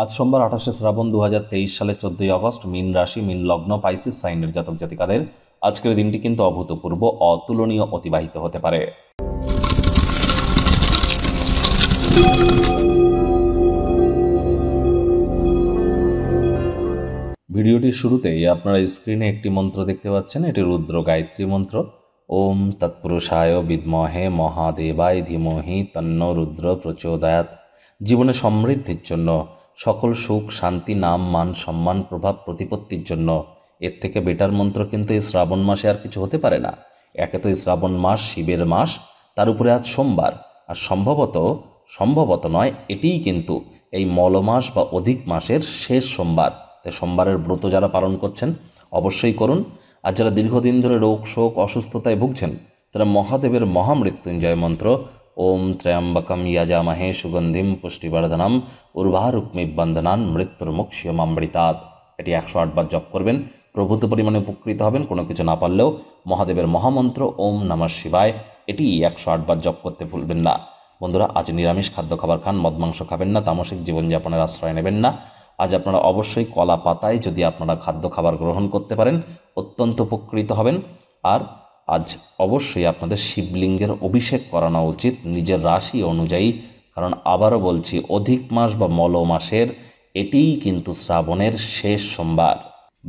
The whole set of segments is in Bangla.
আজ সোমবার আঠাশে শ্রাবণ দু সালে চোদ্দই অগস্ট মিন রাশি মিন লগ্ন পাইসিস সাইনের জাতক জাতিকাদের আজকের দিনটি কিন্তু অভূতপূর্ব অতুলনীয় অতিবাহিত হতে পারে ভিডিওটির শুরুতেই আপনারা স্ক্রিনে একটি মন্ত্র দেখতে পাচ্ছেন এটি রুদ্র গায়ত্রী মন্ত্র ওম তৎপুরুষায় বিদ্মহে মহাদেবায় ধীমহি তন্ন রুদ্র প্রচোদয়াত জীবনে সমৃদ্ধির জন্য সকল সুখ শান্তি নাম মান সম্মান প্রভাব প্রতিপত্তির জন্য এর থেকে বেটার মন্ত্র কিন্তু এই শ্রাবণ মাসে আর কিছু হতে পারে না একে তো এই শ্রাবণ মাস শিবের মাস তার উপরে আজ সোমবার আর সম্ভবত সম্ভবত নয় এটিই কিন্তু এই মলমাস বা অধিক মাসের শেষ সোমবার তাই সোমবারের ব্রত যারা পালন করছেন অবশ্যই করুন আর যারা দীর্ঘদিন ধরে রোগ শোক অসুস্থতায় ভুগছেন তারা মহাদেবের মহামৃত্যুঞ্জয় মন্ত্র ওম ত্র্যম্বকম যজামহে সুগন্ধিম পুষ্টিবর্ধনম উর্বারুক্মি বন্ধনান মৃত্যুর্মুক্ষিয়ম অমৃতাত এটি একশো আটবার জপ করবেন প্রভূত পরিমাণে উপকৃত হবেন কোনো কিছু না পারলেও মহাদেবের মহামন্ত্র ওম নমঃ শিবায় এটি একশো আটবার জপ করতে ভুলবেন না বন্ধুরা আজ নিরামিষ খাদ্য খাবার খান মদমাংস খাবেন না তামসিক জীবনযাপনের আশ্রয় নেবেন না আজ আপনারা অবশ্যই কলা পাতায় যদি আপনারা খাদ্য খাবার গ্রহণ করতে পারেন অত্যন্ত উপকৃত হবেন আর আজ অবশ্যই আপনাদের শিবলিঙ্গের অভিষেক করানো উচিত নিজের রাশি অনুযায়ী কারণ আবারও বলছি অধিক মাস বা মল মাসের এটিই কিন্তু শ্রাবণের শেষ সোমবার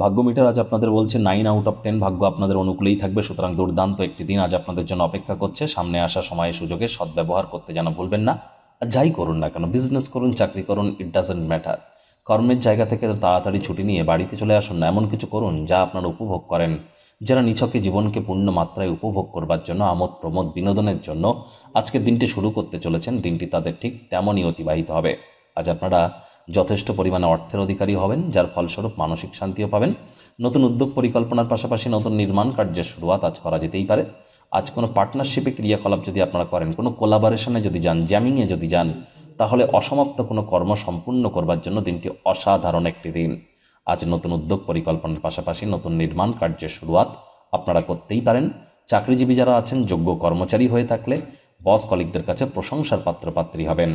ভাগ্য মিটার আজ আপনাদের বলছে নাইন আউট অফ টেন ভাগ্য আপনাদের অনুকূলেই থাকবে সুতরাং দুর্দান্ত একটি দিন আজ আপনাদের জন্য অপেক্ষা করছে সামনে আসা সময়ে সুযোগে সদ্ব্যবহার করতে যেন ভুলবেন না আর যাই করুন না কেন বিজনেস করুন চাকরি করুন ইট ডাজেন্ট ম্যাটার কর্মের জায়গা থেকে তাড়াতাড়ি ছুটি নিয়ে বাড়িতে চলে আসুন না এমন কিছু করুন যা আপনারা উপভোগ করেন যারা নিছকে জীবনকে পূর্ণ মাত্রায় উপভোগ করবার জন্য আমোদ প্রমোদ বিনোদনের জন্য আজকের দিনটি শুরু করতে চলেছেন দিনটি তাদের ঠিক তেমনই অতিবাহিত হবে আজ আপনারা যথেষ্ট পরিমাণে অর্থের অধিকারী হবেন যার ফলস্বরূপ মানসিক শান্তিও পাবেন নতুন উদ্যোগ পরিকল্পনার পাশাপাশি নতুন নির্মাণ কার্যের শুরুয়াত আজ করা যেতেই পারে আজ কোনো পার্টনারশিপে ক্রিয়াকলাপ যদি আপনারা করেন কোনো কোলাবারেশনে যদি যান জ্যামিংয়ে যদি যান তাহলে অসমাপ্ত কোনো কর্ম সম্পূর্ণ করবার জন্য দিনটি অসাধারণ একটি দিন আজ নতুন উদ্যোগ পরিকল্পনার পাশাপাশি নতুন নির্মাণ কার্যের শুরুয়াত আপনারা করতেই পারেন চাকরিজীবী যারা আছেন যোগ্য কর্মচারী হয়ে থাকলে বস কলিকদের কাছে প্রশংসার পাত্রপাত্রী হবেন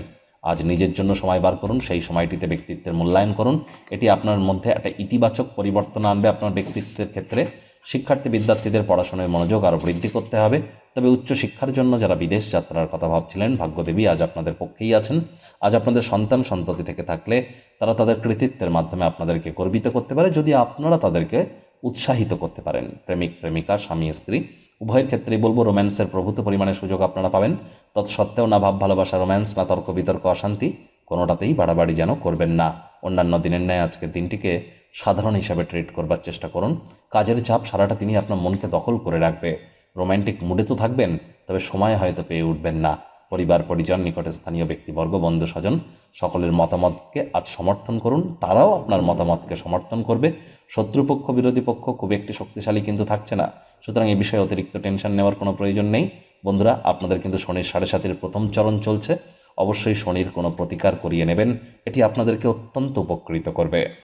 আজ নিজের জন্য সময় বার করুন সেই সময়টিতে ব্যক্তিত্বের মূল্যায়ন করুন এটি আপনার মধ্যে একটা ইতিবাচক পরিবর্তন আনবে আপনার ব্যক্তিত্বের ক্ষেত্রে শিক্ষার্থী বিদ্যার্থীদের পড়াশোনায় মনোযোগ আরও বৃদ্ধি করতে হবে তবে উচ্চশিক্ষার জন্য যারা বিদেশ যাত্রার কথা ভাবছিলেন ভাগ্যদেবী আজ আপনাদের পক্ষেই আছেন আজ আপনাদের সন্তান সন্ততি থেকে থাকলে তারা তাদের কৃতিত্বের মাধ্যমে আপনাদেরকে গর্বিত করতে পারে যদি আপনারা তাদেরকে উৎসাহিত করতে পারেন প্রেমিক প্রেমিকা স্বামী স্ত্রী উভয়ের ক্ষেত্রেই বলবো রোম্যান্সের প্রভূত পরিমাণে সুযোগ আপনারা পাবেন তৎসত্ত্বেও না ভাব ভালোবাসা রোম্যান্স না তর্ক বিতর্ক অশান্তি কোনোটাতেই বাড়াবাড়ি যেন করবেন না অন্যান্য দিনের ন্যায় আজকের দিনটিকে সাধারণ হিসাবে ট্রিট করবার চেষ্টা করুন কাজের চাপ সারাটা তিনি আপনার মনকে দখল করে রাখবে রোম্যান্টিক মুডে তো থাকবেন তবে সময় হয়তো পেয়ে উঠবেন না পরিবার পরিজন নিকটে স্থানীয় ব্যক্তিবর্গ বন্ধু স্বজন সকলের মতামতকে আজ সমর্থন করুন তারাও আপনার মতামতকে সমর্থন করবে শত্রুপক্ষ বিরোধী পক্ষ খুব একটি শক্তিশালী কিন্তু থাকছে না সুতরাং এ বিষয়ে অতিরিক্ত টেনশন নেওয়ার কোনো প্রয়োজন নেই বন্ধুরা আপনাদের কিন্তু শনির সাড়ে সাতের প্রথম চরণ চলছে অবশ্যই শনির কোনো প্রতিকার করিয়ে নেবেন এটি আপনাদেরকে অত্যন্ত উপকৃত করবে